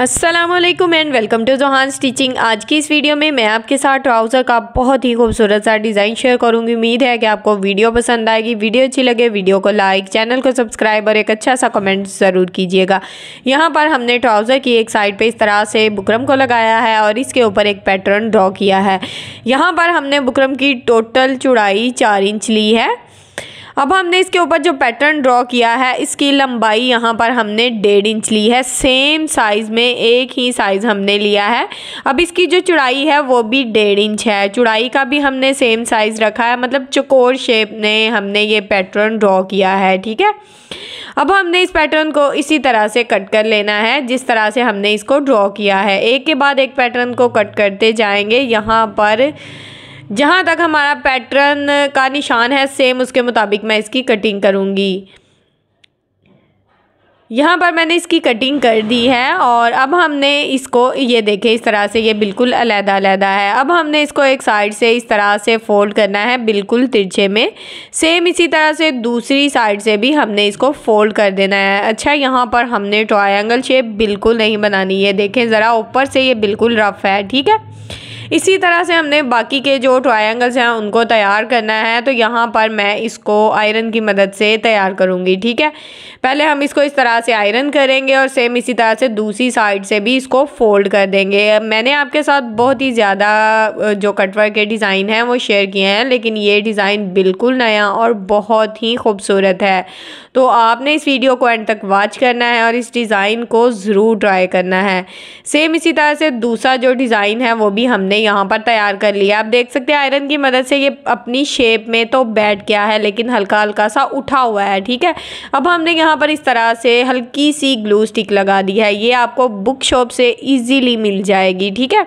Aslam and welcome to Johan stitching आज की इस वीडियो में मैं आपके साथ ट्राउज़र का बहुत ही खूबसूरत सा डिज़ाइन शेयर करूंगी उम्मीद है कि आपको वीडियो पसंद आएगी वीडियो अच्छी लगे वीडियो को लाइक चैनल को सब्सक्राइब और एक अच्छा सा कमेंट ज़रूर कीजिएगा यहाँ पर हमने ट्राउज़र की एक साइड पर इस तरह से बुकरम को लगाया है और इसके ऊपर एक पैटर्न ड्रॉ किया है यहाँ पर हमने बुकरम की टोटल चौड़ाई चार इंच ली है अब हमने इसके ऊपर जो पैटर्न ड्रॉ किया है इसकी लंबाई यहाँ पर हमने डेढ़ इंच ली है सेम साइज़ में एक ही साइज़ हमने लिया है अब इसकी जो चुड़ाई है वो भी डेढ़ इंच है चुड़ाई का भी हमने सेम साइज़ रखा है मतलब चकोर शेप ने हमने ये पैटर्न ड्रॉ किया है ठीक है अब हमने इस पैटर्न को इसी तरह से कट कर लेना है जिस तरह से हमने इसको ड्रॉ किया है एक के बाद एक पैटर्न को कट करते जाएंगे यहाँ पर जहाँ तक हमारा पैटर्न का निशान है सेम उसके मुताबिक मैं इसकी कटिंग करूँगी यहाँ पर मैंने इसकी कटिंग कर दी है और अब हमने इसको ये देखे इस तरह से ये बिल्कुल अलहदा अलहदा है अब हमने इसको एक साइड से इस तरह से फ़ोल्ड करना है बिल्कुल तिरछे में सेम इसी तरह से दूसरी साइड से भी हमने इसको फ़ोल्ड कर देना है अच्छा यहाँ पर हमने ट्रायंगल शेप बिल्कुल नहीं बनानी है देखें ज़रा ऊपर से ये बिल्कुल रफ़ है ठीक है इसी तरह से हमने बाकी के जो ट्रायंगल्स हैं उनको तैयार करना है तो यहाँ पर मैं इसको आयरन की मदद से तैयार करूँगी ठीक है पहले हम इसको इस तरह से आयरन करेंगे और सेम इसी तरह से दूसरी साइड से भी इसको फोल्ड कर देंगे मैंने आपके साथ बहुत ही ज़्यादा जो कटवर के डिज़ाइन हैं वो शेयर किए हैं लेकिन ये डिज़ाइन बिल्कुल नया और बहुत ही खूबसूरत है तो आपने इस वीडियो को एंड तक वॉच करना है और इस डिज़ाइन को ज़रूर ट्राई करना है सेम इसी तरह से दूसरा जो डिज़ाइन है वो भी हमने मैंने यहाँ पर तैयार कर लिया आप देख सकते हैं आयरन की मदद से ये अपनी शेप में तो बैठ गया है लेकिन हल्का हल्का सा उठा हुआ है ठीक है अब हमने यहाँ पर इस तरह से हल्की सी ग्लू स्टिक लगा दी है ये आपको बुक शॉप से ईजीली मिल जाएगी ठीक है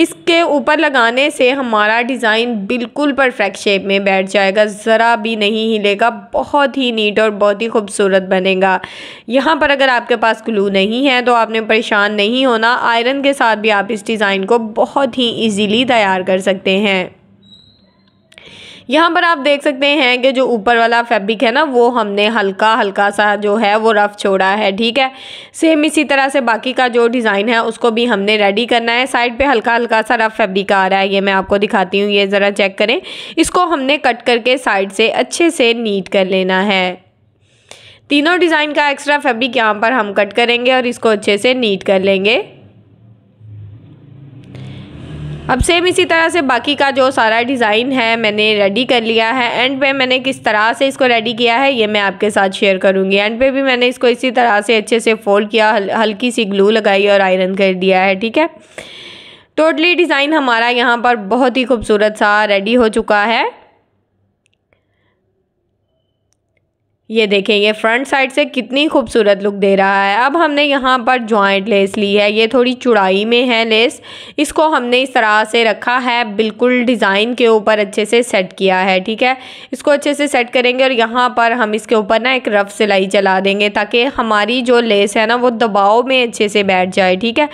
इसके ऊपर लगाने से हमारा डिज़ाइन बिल्कुल परफेक्ट शेप में बैठ जाएगा ज़रा भी नहीं हिलेगा बहुत ही नीट और बहुत ही खूबसूरत बनेगा यहाँ पर अगर आपके पास ग्लू नहीं है तो आपने परेशान नहीं होना आयरन के साथ भी आप इस डिज़ाइन को बहुत ही ईजीली तैयार कर सकते हैं यहाँ पर आप देख सकते हैं कि जो ऊपर वाला फैब्रिक है ना वो हमने हल्का हल्का सा जो है वो रफ छोड़ा है ठीक है सेम इसी तरह से बाकी का जो डिज़ाइन है उसको भी हमने रेडी करना है साइड पे हल्का हल्का सा रफ फैब्रिक आ रहा है ये मैं आपको दिखाती हूँ ये ज़रा चेक करें इसको हमने कट करके साइड से अच्छे से नीट कर लेना है तीनों डिज़ाइन का एक्स्ट्रा फैब्रिक यहाँ पर हम कट करेंगे और इसको अच्छे से नीट कर लेंगे अब सेम इसी तरह से बाकी का जो सारा डिज़ाइन है मैंने रेडी कर लिया है एंड पे मैंने किस तरह से इसको रेडी किया है ये मैं आपके साथ शेयर करूँगी एंड पे भी मैंने इसको इसी तरह से अच्छे से फोल्ड किया हल, हल्की सी ग्लू लगाई और आयरन कर दिया है ठीक है टोटली डिज़ाइन हमारा यहाँ पर बहुत ही खूबसूरत सा रेडी हो चुका है ये देखें ये फ्रंट साइड से कितनी खूबसूरत लुक दे रहा है अब हमने यहाँ पर जॉइंट लेस ली है ये थोड़ी चुड़ाई में है लेस इसको हमने इस तरह से रखा है बिल्कुल डिज़ाइन के ऊपर अच्छे से सेट किया है ठीक है इसको अच्छे से सेट करेंगे और यहाँ पर हम इसके ऊपर ना एक रफ़ सिलाई चला देंगे ताकि हमारी जो लेस है ना वो दबाव में अच्छे से बैठ जाए ठीक है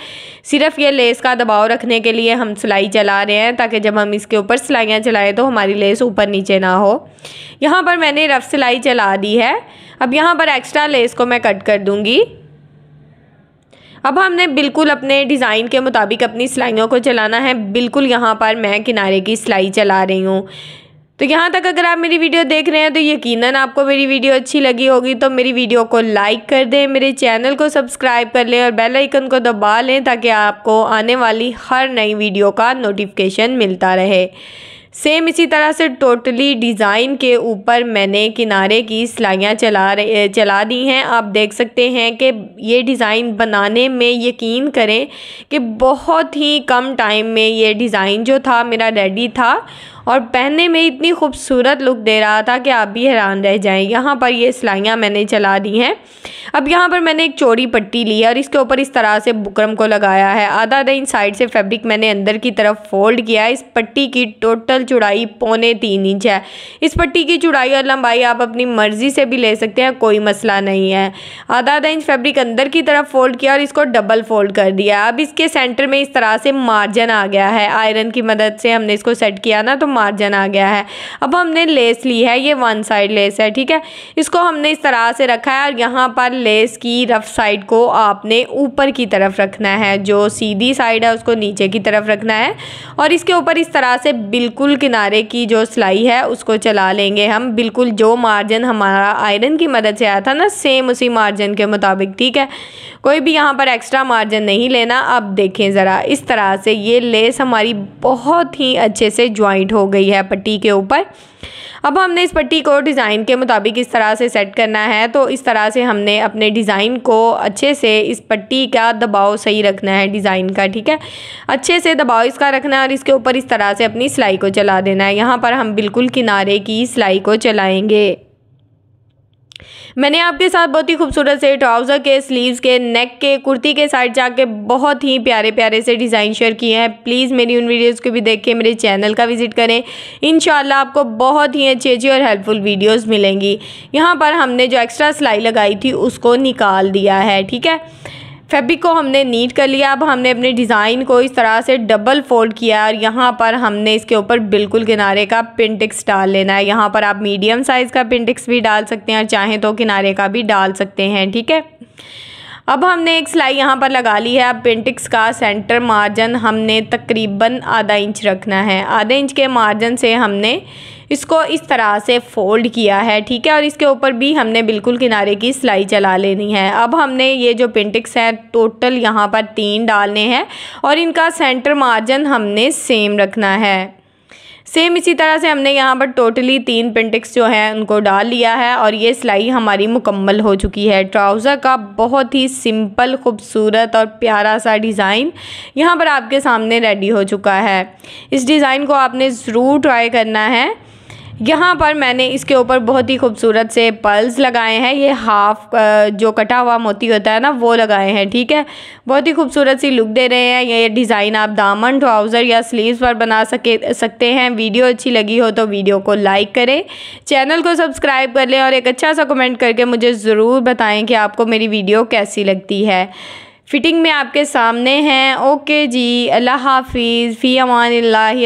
सिर्फ ये लेस का दबाव रखने के लिए हम सिलाई चला रहे हैं ताकि जब हम इसके ऊपर सिलाइयाँ चलाएँ तो हमारी लेस ऊपर नीचे ना हो यहाँ पर मैंने रफ़ सिलाई चला दी है है अब यहाँ पर एक्स्ट्रा लेस को मैं कट कर दूँगी अब हमने बिल्कुल अपने डिज़ाइन के मुताबिक अपनी सिलाइयों को चलाना है बिल्कुल यहाँ पर मैं किनारे की सिलाई चला रही हूँ तो यहाँ तक अगर आप मेरी वीडियो देख रहे हैं तो यकीनन आपको मेरी वीडियो अच्छी लगी होगी तो मेरी वीडियो को लाइक कर दें मेरे चैनल को सब्सक्राइब कर लें और बेल आइकन को दबा लें ताकि आपको आने वाली हर नई वीडियो का नोटिफिकेशन मिलता रहे सेम इसी तरह से टोटली डिज़ाइन के ऊपर मैंने किनारे की सिलाइयाँ चला चला दी हैं आप देख सकते हैं कि ये डिज़ाइन बनाने में यकीन करें कि बहुत ही कम टाइम में ये डिज़ाइन जो था मेरा रेडी था और पहनने में इतनी खूबसूरत लुक दे रहा था कि आप भी हैरान रह जाएं यहाँ पर ये सिलाइयाँ मैंने चला दी हैं अब यहाँ पर मैंने एक चोरी पट्टी ली है और इसके ऊपर इस तरह से बुकरम को लगाया है आधा आधा इन साइड से फैब्रिक मैंने अंदर की तरफ फोल्ड किया है इस पट्टी की टोटल चुड़ाई पौने तीन इंच है इस पट्टी की चुड़ाई और लंबाई आप अपनी मर्ज़ी से भी ले सकते हैं कोई मसला नहीं है आधा आधा इंच फैब्रिक अंदर की तरफ फोल्ड किया और इसको डबल फोल्ड कर दिया अब इसके सेंटर में इस तरह से मार्जिन आ गया है आयरन की मदद से हमने इसको सेट किया ना तो मार्जिन आ गया है अब हमने लेस ली है ये वन साइड लेस है ठीक है इसको हमने इस तरह से रखा है और यहाँ पर लेस की रफ साइड को आपने ऊपर की तरफ रखना है जो सीधी साइड है उसको नीचे की तरफ रखना है और इसके ऊपर इस तरह से बिल्कुल किनारे की जो सिलाई है उसको चला लेंगे हम बिल्कुल जो मार्जिन हमारा आयरन की मदद से आया था ना सेम उसी मार्जिन के मुताबिक ठीक है कोई भी यहाँ पर एक्स्ट्रा मार्जिन नहीं लेना अब देखें ज़रा इस तरह से ये लेस हमारी बहुत ही अच्छे से ज्वाइंट हो हो गई है पट्टी के ऊपर अब हमने इस पट्टी को डिज़ाइन के मुताबिक इस तरह से सेट करना है तो इस तरह से हमने अपने डिज़ाइन को अच्छे से इस पट्टी का दबाव सही रखना है डिज़ाइन का ठीक है अच्छे से दबाव इसका रखना है और इसके ऊपर इस तरह से अपनी सिलाई को चला देना है यहाँ पर हम बिल्कुल किनारे की सिलाई को चलाएँगे मैंने आपके साथ बहुत ही खूबसूरत से ट्राउज़र के स्लीव्स के नेक के कुर्ती के साइड जाके बहुत ही प्यारे प्यारे से डिज़ाइन शेयर किए हैं प्लीज़ मेरी उन वीडियोज़ को भी देख के मेरे चैनल का विज़िट करें इन आपको बहुत ही अच्छी अच्छी और हेल्पफुल वीडियोज़ मिलेंगी यहाँ पर हमने जो एक्स्ट्रा सिलाई लगाई थी उसको निकाल दिया है ठीक है फैब्रिक को हमने नीट कर लिया अब हमने अपने डिज़ाइन को इस तरह से डबल फोल्ड किया और यहाँ पर हमने इसके ऊपर बिल्कुल किनारे का पिंटिक्स डाल लेना है यहाँ पर आप मीडियम साइज़ का पिंटिक्स भी डाल सकते हैं और चाहें तो किनारे का भी डाल सकते हैं ठीक है अब हमने एक सिलाई यहाँ पर लगा ली है अब पेंटिक्स का सेंटर मार्जिन हमने तकरीबन आधा इंच रखना है आधा इंच के मार्जिन से हमने इसको इस तरह से फोल्ड किया है ठीक है और इसके ऊपर भी हमने बिल्कुल किनारे की सिलाई चला लेनी है अब हमने ये जो पेंटिक्स हैं टोटल यहाँ पर तीन डालने हैं और इनका सेंटर मार्जिन हमने सेम रखना है सेम इसी तरह से हमने यहाँ पर टोटली तीन पेंटिक्स जो हैं उनको डाल लिया है और ये सिलाई हमारी मुकम्मल हो चुकी है ट्राउज़र का बहुत ही सिंपल खूबसूरत और प्यारा सा डिज़ाइन यहाँ पर आपके सामने रेडी हो चुका है इस डिज़ाइन को आपने ज़रूर ट्राई करना है यहाँ पर मैंने इसके ऊपर बहुत ही खूबसूरत से पर्ल्स लगाए हैं ये हाफ जो कटा हुआ मोती होता है ना वो लगाए हैं ठीक है बहुत ही खूबसूरत सी लुक दे रहे हैं ये डिज़ाइन आप दामन ट्राउज़र या स्लीव्स पर बना सके सकते हैं वीडियो अच्छी लगी हो तो वीडियो को लाइक करें चैनल को सब्सक्राइब कर लें और एक अच्छा सा कमेंट करके मुझे ज़रूर बताएँ कि आपको मेरी वीडियो कैसी लगती है फिटिंग में आपके सामने हैं ओके जी अल्लाह हाफिज़ फ़ी अमान अल्लाम